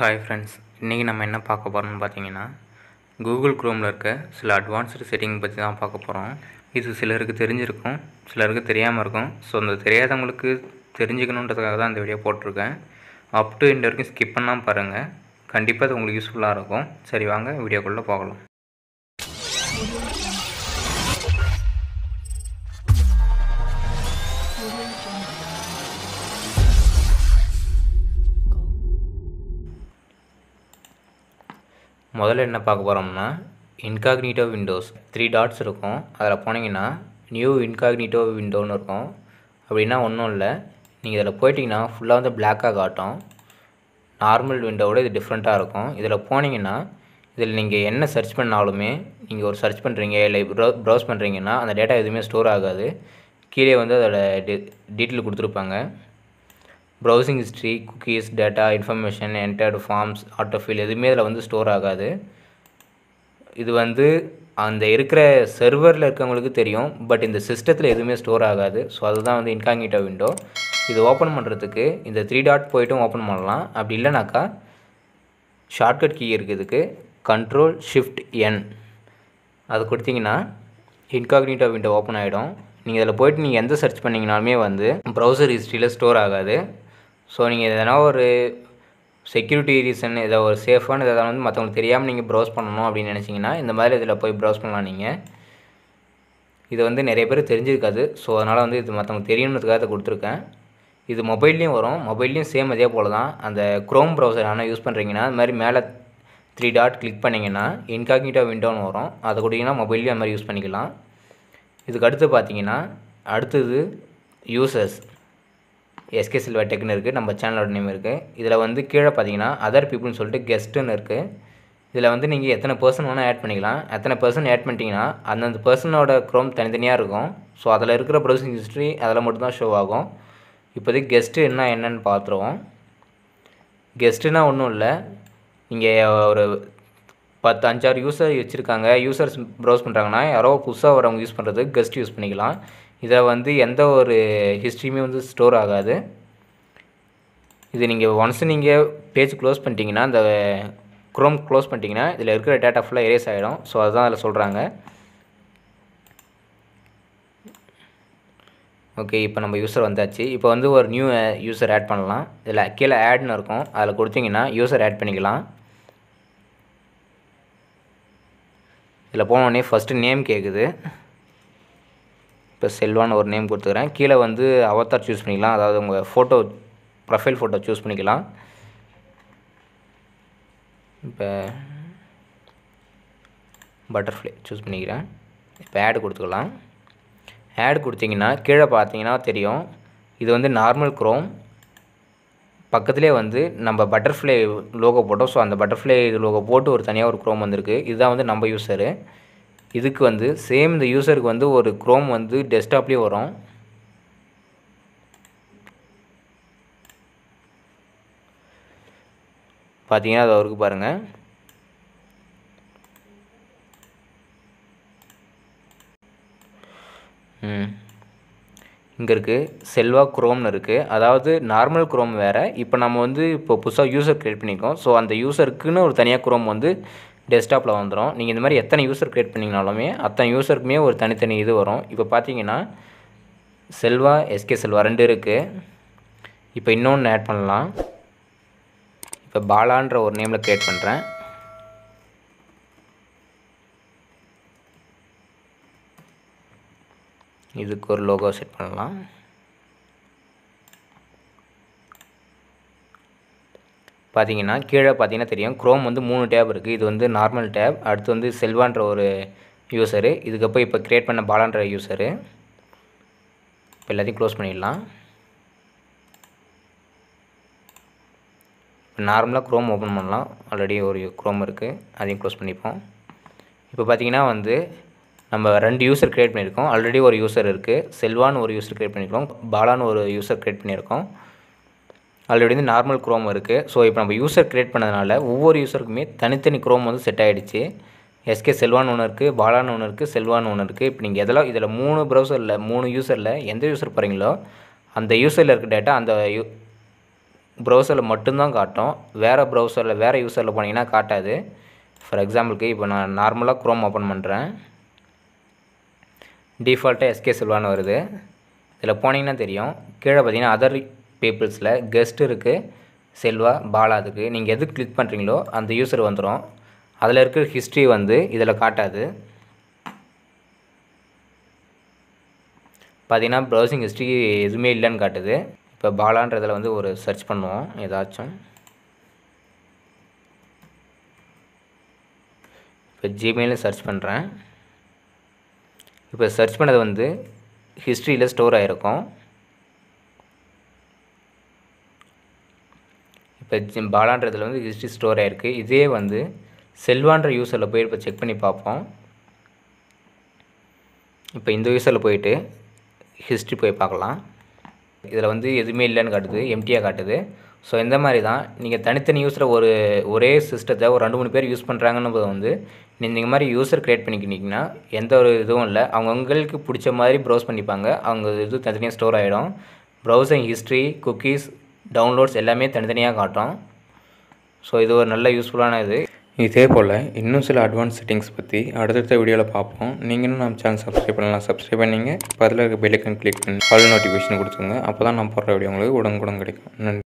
hi friends இன்றைக்கி நம்ம என்ன பார்க்க போகிறோம்னு பார்த்தீங்கன்னா கூகுள் குரோமில் இருக்க சில அட்வான்ஸ்டு செட்டிங் பற்றி தான் பார்க்க போகிறோம் இது சிலருக்கு தெரிஞ்சிருக்கும் சிலருக்கு தெரியாமல் இருக்கும் ஸோ அந்த தெரியாதவங்களுக்கு தெரிஞ்சுக்கணுன்றதுக்காக தான் இந்த வீடியோ போட்டிருக்கேன் அப் டு இந்த வரைக்கும் ஸ்கிப் பண்ணால் பாருங்கள் கண்டிப்பாக அது உங்களுக்கு யூஸ்ஃபுல்லாக இருக்கும் சரி வாங்க வீடியோக்குள்ளே போகலாம் முதல்ல என்ன பார்க்க போகிறோம்னா இன்காக்னிட்டோ விண்டோஸ் த்ரீ டாட்ஸ் இருக்கும் அதில் போனீங்கன்னா நியூ இன்காக்னிட்டோ விண்டோன்னு இருக்கும் அப்படின்னா ஒன்றும் இல்லை நீங்கள் இதில் போயிட்டிங்கன்னா ஃபுல்லாக வந்து பிளாக்காக காட்டும் நார்மல் விண்டோவோட இது டிஃப்ரெண்ட்டாக இருக்கும் இதில் போனீங்கன்னா இதில் நீங்கள் என்ன சர்ச் பண்ணாலுமே நீங்கள் ஒரு சர்ச் பண்ணுறீங்க இல்லை ப்ரோ ப்ரௌஸ் பண்ணுறீங்கன்னா அந்த டேட்டா எதுவுமே ஸ்டோர் ஆகாது கீழே வந்து அதோட டீட்டெயில் கொடுத்துருப்பாங்க browsing history cookies data information entered forms autofill எதுவுமே அதில் வந்து ஸ்டோர் ஆகாது இது வந்து அந்த இருக்கிற சர்வரில் இருக்கவங்களுக்கு தெரியும் பட் இந்த சிஸ்டத்தில் எதுவுமே ஸ்டோர் ஆகாது ஸோ அதுதான் வந்து இன்காங்கிட்டோ விண்டோ இது ஓப்பன் பண்ணுறதுக்கு இந்த த்ரீ டாட் போய்ட்டும் ஓப்பன் பண்ணலாம் அப்படி இல்லைனாக்கா ஷார்ட்கட் கீ இருக்குதுக்கு கண்ட்ரோல் ஷிஃப்ட் என் அது கொடுத்தீங்கன்னா இன்காக்னிட்டோ விண்டோ ஓப்பன் ஆகிடும் நீங்கள் இதில் போய்ட்டு நீங்கள் எந்த சர்ச் பண்ணிங்கனாலுமே வந்து ப்ரௌசர் ஹிஸ்ட்ரியில் ஸ்டோர் ஆகாது ஸோ நீங்கள் எதனா ஒரு செக்யூரிட்டி ரீசன் இதை ஒரு சேஃபான இதை வந்து மற்றவங்களுக்கு தெரியாமல் நீங்கள் ப்ரௌஸ் பண்ணணும் அப்படின்னு நினச்சிங்கன்னா இந்த மாதிரி இதில் போய் ப்ரௌஸ் பண்ணலாம் நீங்கள் இது வந்து நிறைய பேர் தெரிஞ்சிருக்காது ஸோ அதனால் வந்து இது மற்றவங்களுக்கு தெரியணுன்றதுக்காக இதை கொடுத்துருக்கேன் இது மொபைல்லையும் வரும் மொபைல்லையும் சேம் அதே போல் தான் அந்த க்ரோம் ப்ரௌசர் ஆனால் யூஸ் பண்ணுறீங்கன்னா அது மாதிரி மேலே த்ரீ டாட் கிளிக் பண்ணிங்கன்னா இன்காக்னிட்டோ விண்டோன்னு வரும் அதை கொடுத்தீங்கன்னா மொபைல்லையும் அந்த மாதிரி யூஸ் பண்ணிக்கலாம் இதுக்கு அடுத்து பார்த்தீங்கன்னா அடுத்தது யூசர்ஸ் எஸ்கே சில்வா டெக்னு இருக்குது நம்ம சேனலோட நேம் இருக்குது இதில் வந்து கீழே பார்த்தீங்கன்னா அதர் பீப்புள்னு சொல்லிட்டு கெஸ்ட்டுன்னு இருக்குது இதில் வந்து நீங்கள் எத்தனை பர்சன் வேணால் ஆட் பண்ணிக்கலாம் எத்தனை பர்சன் ஆட் பண்ணிட்டீங்கன்னா அந்தந்த பர்சனோட க்ரோம் தனித்தனியாக இருக்கும் ஸோ அதில் இருக்கிற ப்ரௌசிங் ஹிஸ்ட்ரி அதில் மட்டும்தான் ஷோ ஆகும் இப்போதைக்கு கெஸ்ட்டு என்ன என்னன்னு பார்த்துருவோம் கெஸ்ட்டுனால் ஒன்றும் இல்லை இங்கே ஒரு பத்து அஞ்சாறு யூசர் வச்சுருக்காங்க யூசர்ஸ் ப்ரௌஸ் பண்ணுறாங்கன்னா யாரோ புதுசாக வரவங்க யூஸ் பண்ணுறது கெஸ்ட் யூஸ் பண்ணிக்கலாம் இதை வந்து எந்த ஒரு ஹிஸ்ட்ரியுமே வந்து ஸ்டோர் ஆகாது இது நீங்கள் ஒன்ஸ் நீங்கள் பேஜ் க்ளோஸ் பண்ணிட்டீங்கன்னா இந்த குரோம் க்ளோஸ் பண்ணிட்டீங்கன்னா இதில் இருக்கிற டேட்டா ஃபுல்லாக எரேஸ் ஆகிடும் ஸோ அதுதான் அதில் சொல்கிறாங்க ஓகே இப்போ நம்ம யூஸர் வந்தாச்சு இப்போ வந்து ஒரு நியூ யூஸர் ஆட் பண்ணலாம் இதில் கீழே ஆட்னு இருக்கும் அதில் கொடுத்தீங்கன்னா யூஸர் ஆட் பண்ணிக்கலாம் இதில் போனோடனே ஃபஸ்ட்டு நேம் கேட்குது ப்ளஸ் செல்வான்னு ஒரு நேம் கொடுத்துக்கிறேன் கீழே வந்து அவத்தார் சூஸ் பண்ணிக்கலாம் அதாவது உங்கள் ஃபோட்டோ ப்ரொஃபைல் ஃபோட்டோ சூஸ் பண்ணிக்கலாம் இப்போ பட்டர்ஃப்ளை சூஸ் பண்ணிக்கிறேன் இப்போ ஆடு கொடுத்துக்கலாம் ஆடு கொடுத்தீங்கன்னா கீழே பார்த்தீங்கன்னா தெரியும் இது வந்து நார்மல் குரோம் பக்கத்துலேயே வந்து நம்ம பட்டர்ஃப்ளை லோகோ போட்டோம் ஸோ அந்த பட்டர்ஃப்ளை இது லோகோ போட்டு ஒரு தனியாக ஒரு குரோம் வந்திருக்கு இதுதான் வந்து நம்ம யூஸரு இதுக்கு வந்து சேம் இந்த யூசருக்கு வந்து ஒரு க்ரோம் வந்து டெஸ்க்டாப்லேயே வரும் பார்த்தீங்கன்னா அது அவருக்கு பாருங்கள் இங்கே இருக்குது செல்வா குரோம்னு இருக்குது அதாவது நார்மல் குரோம் வேறு இப்போ நம்ம வந்து இப்போ புதுசாக யூசர் க்ரியேட் பண்ணியிருக்கோம் ஸோ அந்த யூசருக்குன்னு ஒரு தனியாக குரோம் வந்து டெஸ்க்டாப்பில் வந்துடும் நீங்கள் இந்த மாதிரி எத்தனை யூசர் க்ரியேட் பண்ணிங்கனாலுமே அத்தனை யூசருக்குமே ஒரு தனித்தனி இது வரும் இப்போ பார்த்தீங்கன்னா செல்வா எஸ்கே செல்வா ரெண்டு இருக்குது இப்போ இன்னொன்று ஆட் பண்ணலாம் இப்போ பாலான்ற ஒரு நேமில் க்ரியேட் பண்ணுறேன் இதுக்கு ஒரு லோகோ செட் பண்ணலாம் பார்த்தீங்கன்னா கீழே பார்த்தீங்கன்னா தெரியும் க்ரோம் வந்து மூணு டேப் இருக்குது இது வந்து நார்மல் டேப் அடுத்து வந்து செல்வான்ற ஒரு யூசரு இதுக்கப்புறம் இப்போ க்ரியேட் பண்ண பாலான்ற யூசரு இப்போ எல்லாத்தையும் க்ளோஸ் பண்ணிடலாம் இப்போ நார்மலாக க்ரோம் ஓப்பன் பண்ணலாம் ஆல்ரெடி ஒரு க்ரோம் இருக்குது அதையும் க்ளோஸ் பண்ணிப்போம் இப்போ பார்த்தீங்கன்னா வந்து நம்ம ரெண்டு யூசர் க்ரியேட் பண்ணியிருக்கோம் ஆல்ரெடி ஒரு யூசர் இருக்குது செல்வான்னு ஒரு யூசர் க்ரியேட் பண்ணியிருக்கோம் பாலான்னு ஒரு யூசர் க்ரியேட் பண்ணியிருக்கோம் ஆல்ரெடி வந்து நார்மல் குரோம் இருக்குது ஸோ இப்போ நம்ம யூசர் க்ரியேட் பண்ணதுனால ஒவ்வொரு யூசருக்குமே தனித்தனி குரோம் வந்து செட் ஆகிடுச்சு எஸ்கே செல்வான் ஒன்று இருக்குது பாலான்னு ஒன்று இருக்குது செல்வான் ஒன்று இருக்குது இப்போ நீங்கள் எதெல்லாம் இதில் மூணு ப்ரௌசரில் மூணு யூசரில் எந்த யூசர் போகிறீங்களோ அந்த யூசரில் இருக்க டேட்டா அந்த யூ ப்ரௌசரில் மட்டும்தான் காட்டும் வேறு ப்ரௌசரில் வேறு யூசரில் போனீங்கன்னா காட்டாது ஃபார் எக்ஸாம்பிளுக்கு இப்போ நான் நார்மலாக க்ரோம் ஓப்பன் பண்ணுறேன் டிஃபால்ட்டாக எஸ்கே செல்வான்னு வருது இதில் போனீங்கன்னா தெரியும் கீழே பார்த்தீங்கன்னா அதர் பீப்புள்ஸில் கெஸ்ட் இருக்குது செல்வா பாலா இருக்குது நீங்கள் எது கிளிக் பண்ணுறீங்களோ அந்த யூசர் வந்துடும் அதில் இருக்கிற ஹிஸ்ட்ரி வந்து இதில் காட்டாது பார்த்திங்கன்னா ப்ரௌசிங் ஹிஸ்ட்ரி எதுவுமே இல்லைன்னு காட்டுது இப்போ பாலான்றதில் வந்து ஒரு சர்ச் பண்ணுவோம் ஏதாச்சும் இப்போ ஜிமெயிலில் சர்ச் பண்ணுறேன் இப்போ சர்ச் பண்ணது வந்து ஹிஸ்ட்ரியில் ஸ்டோர் ஆகிருக்கும் இப்போ பாலான்றதில் வந்து ஹிஸ்ட்ரி ஸ்டோர் ஆகிருக்கு இதே வந்து செல்வான்ற யூஸரில் போய் இப்போ செக் பண்ணி பார்ப்போம் இப்போ இந்த யூஸரில் போயிட்டு ஹிஸ்ட்ரி போய் பார்க்கலாம் இதில் வந்து எதுவுமே இல்லைன்னு காட்டுது எம்டியாக காட்டுது ஸோ இந்த மாதிரி தான் நீங்கள் தனித்தனி யூஸில் ஒரு ஒரே சிஸ்டத்தை ஒரு ரெண்டு மூணு பேர் யூஸ் பண்ணுறாங்கன்னு வந்து நீங்கள் இந்த மாதிரி யூஸர் க்ரியேட் பண்ணிக்கினீங்கன்னா எந்த ஒரு இதுவும் இல்லை அவங்கவுங்களுக்கு பிடிச்ச மாதிரி ப்ரௌஸ் பண்ணிப்பாங்க அவங்க இது தனித்தனியாக ஸ்டோர் ஆகிடும் ப்ரௌசிங் ஹிஸ்ட்ரி குக்கீஸ் டவுன்லோட்ஸ் எல்லாமே தனித்தனியாக காட்டும் ஸோ இது ஒரு நல்ல யூஸ்ஃபுல்லான இது இதே போல் இன்னும் சில அட்வான்ஸ் செட்டிங்ஸ் பற்றி அடுத்தடுத்த வீடியோவில் பார்ப்போம் நீங்களும் நம்ம சேனல் சப்ஸ்கிரைப் பண்ணலாம் சப்ஸ்கிரைப் பண்ணிங்க பதில் இருக்க பெல்லைக்கன் கிளிக் பண்ணி கால் நோட்டிஃபிகேஷன் கொடுத்துங்க அப்போ தான் நான் போடுற வீடியோ உங்களுக்கு உடனுக்குடன் கிடைக்கும் நன்றி